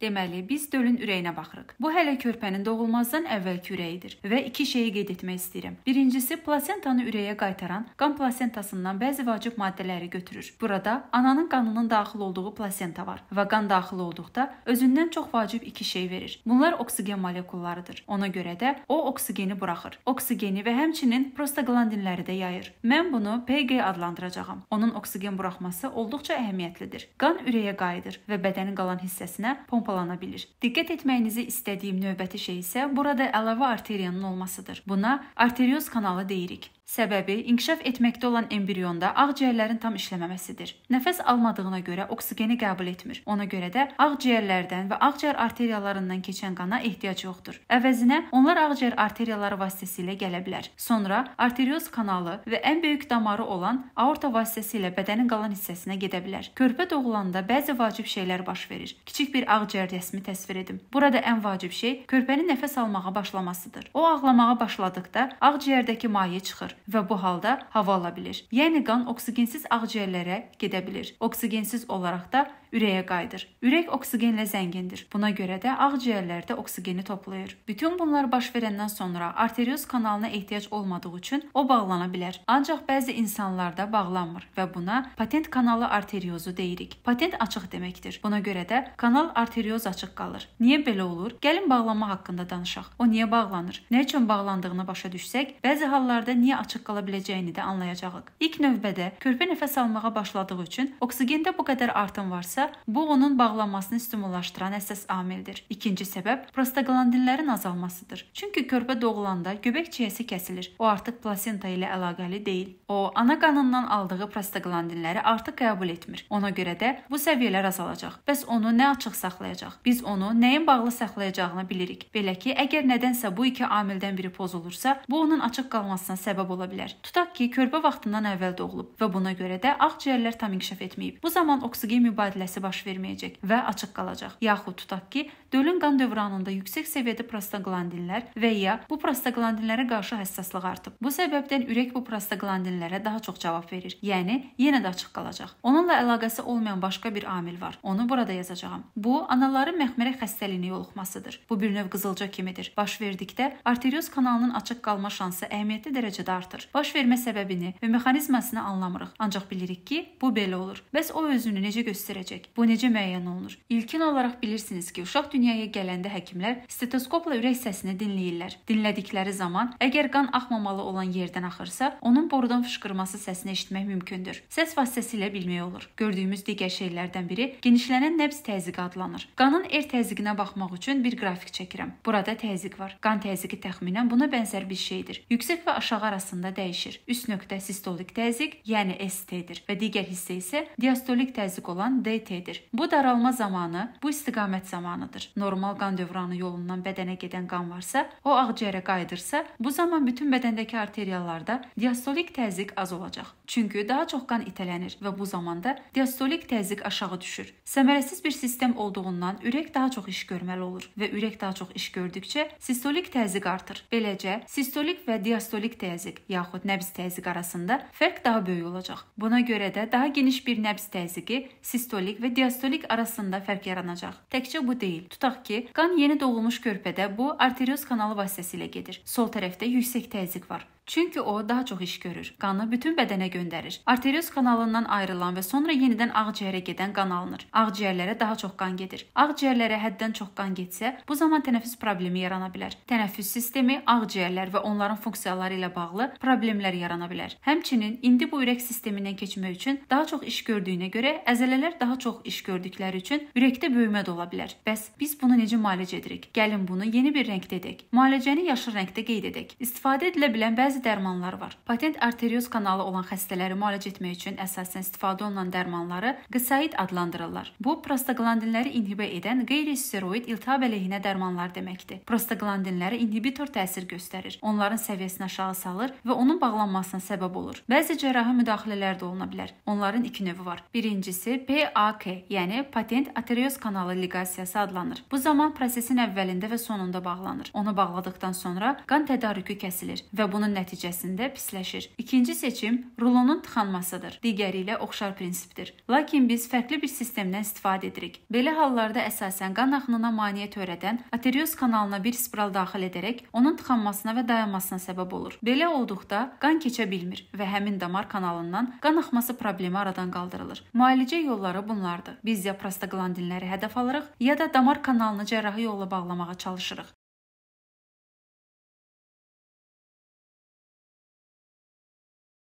Deməli, biz dölün ürəyinə baxırıq. Bu hələ körpənin doğulmazdan əvvəlki ürəyidir və iki şeyi qeyd etmək istəyirəm. Birincisi, plasentanı ürəyə qaytaran qan plasentasından bəzi vacib maddələri götürür. Burada ananın qanının daxil olduğu plasenta var və qan daxil olduqda özündən çox vacib iki şey verir. Bunlar oksigen molekullarıdır. Ona görə də o oksigeni buraxır. Oksigeni və həmçinin prostaglandinləri də yayır. Mən bunu PG adlandıracağam. Onun oksigen buraxması olduqca əhəmiyyətlidir. Qan ürəyə qayıdır və bədənin qalan hissəsinə pompa topalana bilir. Diqqət etməyinizi istədiyim növbəti şey isə burada əlavə arteriyanın olmasıdır. Buna arterioz kanalı deyirik. Səbəbi inkişaf etməkdə olan embrionda ağciyərlərin tam işləməməsidir. Nəfəs almadığına görə oksigeni qəbul etmir. Ona görə də ağciyərlərdən və ağciyər arteriyalarından keçən qana ehtiyac yoxdur. Əvəzinə onlar ağciyər arteriyaları vasitəsilə gələ bilər. Sonra arterioz kanalı və ən böyük damarı olan aorta vasitəsilə bədənin qalan hissəsinə gedə bilər. Körpə doğulanda bəzi vacib şeylər baş verir. Kiçik bir ağciyər rəsmi təsvir edim. Burada ən vacib şey körpənin nəfəs almağa başlamasıdır. O ağlamağa başladıqda ağciyərdəki maye çıxır və bu halda hava ala bilir. Yəni qan oksigensiz ağciyərlərə gedə bilir. Oksigensiz olaraq da ürəyə qayıdır. Ürək oksigenlə zəngindir. Buna görə də ağciyərlər də oksigeni toplayır. Bütün bunlar baş verəndən sonra arterioz kanalına ehtiyac olmadığı üçün o bağlana bilər. Ancaq bəzi insanlarda bağlanmır və buna patent kanalı arteriozu deyirik. Patent açıq deməkdir. Buna görə də kanal arterioz açıq qalır. Niyə belə olur? Gəlin bağlanma haqqında danışaq. O niyə bağlanır? Nə üçün bağlandığını başa düşsək, bəzi hallarda niyə açıq qala biləcəyini də anlayacağıq. İlk növbədə körpə nəfəs almağa başladığı üçün oksigendə bu qədər artım varsa, isə bu onun bağlanmasını stimullaşdıran əsas amildir. İkinci səbəb prostaglandinlərin azalmasıdır. Çünki körpə doğulanda göbək çiyəsi kəsilir. O artıq plasenta ilə əlaqəli deyil. O ana qanından aldığı prostaglandinləri artıq qəbul etmir. Ona görə də bu səviyyələr azalacaq. Bəs onu nə açıq saxlayacaq? Biz onu nəyin bağlı saxlayacağını bilirik. Belə ki, əgər nədənsə bu iki amildən biri pozulursa, bu onun açıq qalmasına səbəb ola bilər. Tutaq ki, körpə vaxtından əvvəl doğulub və buna görə də ağciyərlər tam inkişaf etməyib. Bu zaman oksigen mübadiləsi hekayəsi baş verməyəcək və açıq qalacaq. Yaxud tutaq ki, Dölün qan dövranında yüksək səviyyədə prostaglandinlər və ya bu prostaglandinlərə qarşı həssaslığı artıb. Bu səbəbdən ürək bu prostaglandinlərə daha çox cavab verir. Yəni yenə də açıq qalacaq. Onunla əlaqəsi olmayan başqa bir amil var. Onu burada yazacağam. Bu anaların məxmərə xəstəliyinə yoluxmasıdır. Bu bir növ qızılca kimidir. Baş verdikdə arterioz kanalının açıq qalma şansı əhəmiyyətli dərəcədə artır. Baş vermə səbəbini və mexanizmasını anlamırıq. Ancaq bilirik ki, bu belə olur. Bəs o özünü necə göstərəcək? Bu necə müəyyən olunur? İlkin olaraq bilirsiniz ki, uşaq dünyaya dünyaya gələndə həkimlər stetoskopla ürək səsini dinləyirlər. Dinlədikləri zaman əgər qan axmamalı olan yerdən axırsa, onun borudan fışqırması səsini eşitmək mümkündür. Səs vasitəsilə bilmək olur. Gördüyümüz digər şeylərdən biri genişlənən nəbz təzyiqi adlanır. Qanın er təzyiqinə baxmaq üçün bir qrafik çəkirəm. Burada təzyiq var. Qan təzyiqi təxminən buna bənzər bir şeydir. Yüksək və aşağı arasında dəyişir. Üst nöqtə sistolik təzyiq, yəni ST-dir və digər hissə isə diastolik təzyiq olan DT-dir. Bu daralma zamanı, bu istiqamət zamanıdır normal qan dövranı yolundan bədənə gedən qan varsa, o ağciyərə qayıdırsa, bu zaman bütün bədəndəki arteriyalarda diastolik təzyiq az olacaq. Çünki daha çox qan itələnir və bu zamanda diastolik təzyiq aşağı düşür. Səmərəsiz bir sistem olduğundan ürək daha çox iş görməli olur və ürək daha çox iş gördükcə sistolik təzyiq artır. Beləcə, sistolik və diastolik təzyiq yaxud nəbz təzyiq arasında fərq daha böyük olacaq. Buna görə də daha geniş bir nəbz təzyiqi sistolik və diastolik arasında fərq yaranacaq. Təkcə bu deyil. Tutaq ki, qan yeni doğulmuş körpədə bu arterioz kanalı vasitəsilə gedir. Sol tərəfdə yüksək təzyiq var. Çünki o daha çox iş görür. Qanı bütün bədənə göndərir. Arterios kanalından ayrılan və sonra yenidən ağciyərə gedən qan alınır. Ağciyərlərə daha çox qan gedir. Ağciyərlərə həddən çox qan getsə, bu zaman tənəffüs problemi yarana bilər. Tənəffüs sistemi, ağciyərlər və onların funksiyaları ilə bağlı problemlər yarana bilər. Həmçinin indi bu ürək sistemindən keçmək üçün daha çox iş gördüyünə görə əzələlər daha çox iş gördükləri üçün ürəkdə böyümə də ola bilər. Bəs biz bunu necə müalicə edirik? Gəlin bunu yeni bir rəngdə edək. Müalicəni yaşıl rəngdə qeyd edək. İstifadə edilə bilən bəzi Bəzi dərmanlar var. Patent arterioz kanalı olan xəstələri müalicə etmək üçün əsasən istifadə olunan dərmanları qisaid adlandırırlar. Bu prostaglandinləri inhibə edən qeyri-steroid iltihab əleyhinə dərmanlar deməkdir. Prostaglandinləri inhibitor təsir göstərir, onların səviyyəsini aşağı salır və onun bağlanmasına səbəb olur. Bəzi cərrahi müdaxilələr də oluna bilər. Onların iki növü var. Birincisi PAK, yəni patent arterioz kanalı liqasiyası adlanır. Bu zaman prosesin əvvəlində və sonunda bağlanır. Onu bağladıqdan sonra qan tədarükü kəsilir və bunun nəticəsində pisləşir. İkinci seçim rulonun tıxanmasıdır. Digəri ilə oxşar prinsipdir. Lakin biz fərqli bir sistemdən istifadə edirik. Belə hallarda əsasən qan axınına maneə törədən aterioz kanalına bir spiral daxil edərək onun tıxanmasına və dayanmasına səbəb olur. Belə olduqda qan keçə bilmir və həmin damar kanalından qan axması problemi aradan qaldırılır. Müalicə yolları bunlardır. Biz ya prostaglandinləri hədəf alırıq, ya da damar kanalını cərrahi yolla bağlamağa çalışırıq.